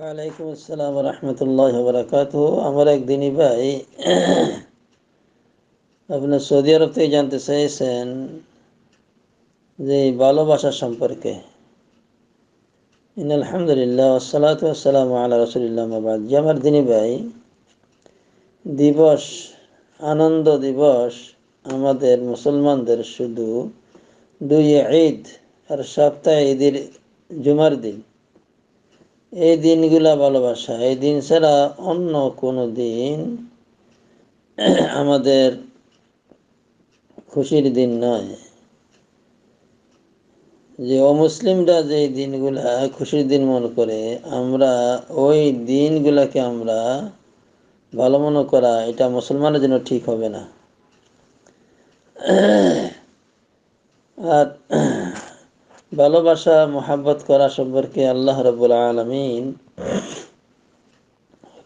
ওয়ালাইকুম আসসালাম রহমতুল্লাহ বরাকাত আমার এক দিনী ভাই আপনার সৌদি আরব থেকে জানতে চাইছেন যে ভালোবাসা সম্পর্কে আলহামদুলিল্লাহ আসসালাত আসসালাম আল্লাহ রসুলিল্লাহ আবাদ যে আমার দিনী ভাই দিবস আনন্দ দিবস আমাদের মুসলমানদের শুধু দুই ঈদ আর সপ্তাহে ঈদের জুমার দিন এই দিনগুলা ভালোবাসা এই দিন ছাড়া অন্য কোনো দিন আমাদের খুশির দিন নয় যে অমুসলিমরা যে দিনগুলা খুশির দিন মনে করে আমরা ওই দিনগুলাকে আমরা ভালো মনে করা এটা মুসলমানের জন্য ঠিক হবে না আর ভালোবাসা মোহাব্বত করা সম্পর্কে আল্লাহ রবুল আলমিন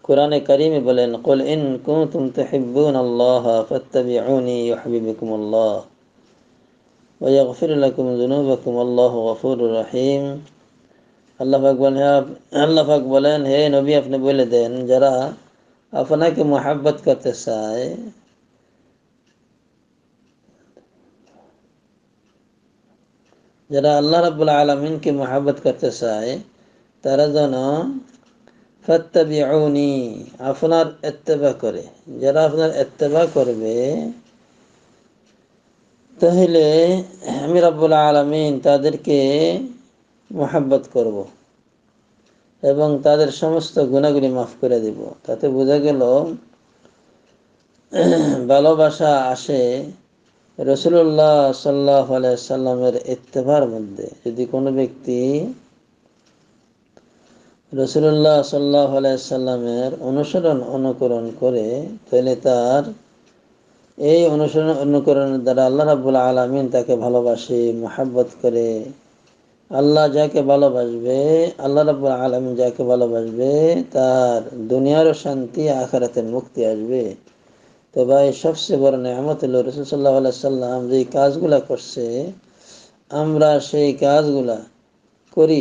কোরআনে কারিমে বলেন কল ইন কুতুম তুহিব্বুন আল্লাহ ফাত্তাবিউনি ইউহিব্বুকুম আল্লাহ ওয়া ইয়াগফির লাকুম যুনুবাকুম আল্লাহু গফুরুর রহিম আল্লাহ পাক বলেন আল্লাহ পাক বলেন হে নবী আপনি বলে দেন যারা আপনাকে মোহাব্বত করতে চায় যারা আল্লাহ রাবুল আলমিনকে মহাব্বত করতে চায় তারা যেন ফত্তাবিউনি আপনার এত্তেবা করে যারা আপনার এত্তেবা করবে তাহলে আমি রাবুল আলমিন তাদেরকে মহাব্বত করব এবং তাদের সমস্ত গুণাগুলি মাফ করে দেব তাতে বোঝা গেল ভালোবাসা আসে রসুল্লাহ সাল্লাহ সাল্লামের ইত্তেফার মধ্যে যদি কোনো ব্যক্তি রসুল্লাহ সাল্লাহ সাল্লামের অনুসরণ অনুকরণ করে তাহলে তার এই অনুসরণ অনুকরণের দ্বারা আল্লাহ রাবুল আলমিন তাকে ভালোবাসে মোহাব্বত করে আল্লাহ যাকে ভালোবাসবে আল্লাহ রাবুল আলমিন যাকে ভালোবাসবে তার দুনিয়ারও শান্তি আখারাতের মুক্তি আসবে তো ভাই সবচেয়ে বড় নেহামত হলো রসুল্লাহ সাল্লাম যে কাজগুলা করছে আমরা সেই কাজগুলা করি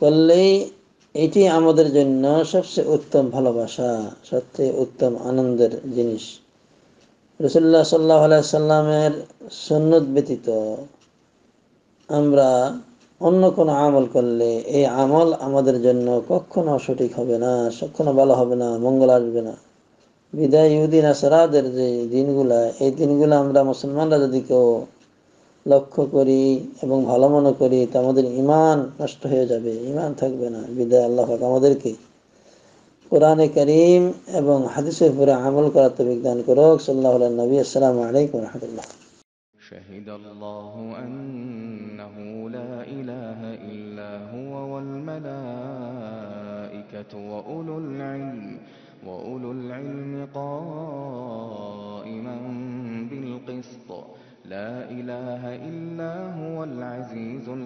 করলেই এটি আমাদের জন্য সবচেয়ে উত্তম ভালোবাসা সবচেয়ে উত্তম আনন্দের জিনিস রসুল্লাহ সাল্লাহ সাল্লামের সন্ন্যত ব্যতীত আমরা অন্য কোনো আমল করলে এই আমল আমাদের জন্য কখনো সঠিক হবে না কখনো ভালো হবে না মঙ্গল আসবে না বিদায় ইহুদি নাসারাদের যে দিনগুলা এই দিনগুলো আমরা মুসলমানরা যদি কেউ লক্ষ্য করি এবং ভালো মনে করি তো আমাদের ইমান নষ্ট হয়ে যাবে ইমান থাকবে না বিদায় আল্লাহ আমাদেরকে কোরআনে করিম এবং হাদিসের উপরে আমল করার তবিক দান করুক সাল্লাহ নবী আসসালাম আলাইকুম রহমতুল্লাহ شهد الله أنه لا إله إلا هو والملائكة وأولو العلم